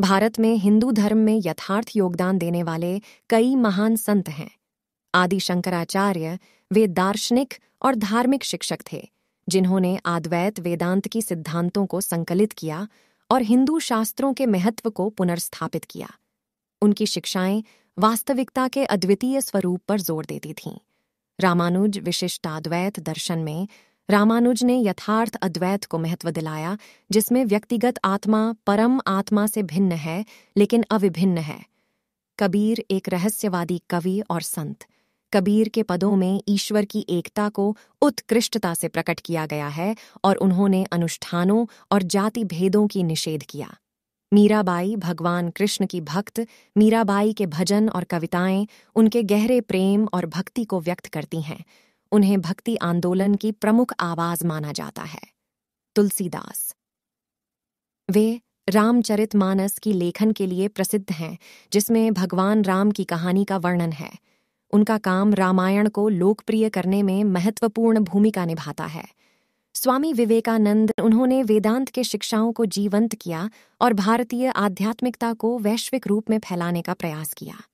भारत में हिंदू धर्म में यथार्थ योगदान देने वाले कई महान संत हैं आदि शंकराचार्य वे दार्शनिक और धार्मिक शिक्षक थे जिन्होंने आद्वैत वेदांत की सिद्धांतों को संकलित किया और हिंदू शास्त्रों के महत्व को पुनर्स्थापित किया उनकी शिक्षाएं वास्तविकता के अद्वितीय स्वरूप पर जोर देती थीं रामानुज विशिष्टाद्वैत दर्शन में रामानुज ने यथार्थ अद्वैत को महत्व दिलाया जिसमें व्यक्तिगत आत्मा परम आत्मा से भिन्न है लेकिन अविभिन्न है कबीर एक रहस्यवादी कवि और संत कबीर के पदों में ईश्वर की एकता को उत्कृष्टता से प्रकट किया गया है और उन्होंने अनुष्ठानों और जाति भेदों की निषेध किया मीराबाई भगवान कृष्ण की भक्त मीराबाई के भजन और कविताएं उनके गहरे प्रेम और भक्ति को व्यक्त करती हैं उन्हें भक्ति आंदोलन की प्रमुख आवाज माना जाता है तुलसीदास वे रामचरितमानस की लेखन के लिए प्रसिद्ध हैं जिसमें भगवान राम की कहानी का वर्णन है उनका काम रामायण को लोकप्रिय करने में महत्वपूर्ण भूमिका निभाता है स्वामी विवेकानंद उन्होंने वेदांत के शिक्षाओं को जीवंत किया और भारतीय आध्यात्मिकता को वैश्विक रूप में फैलाने का प्रयास किया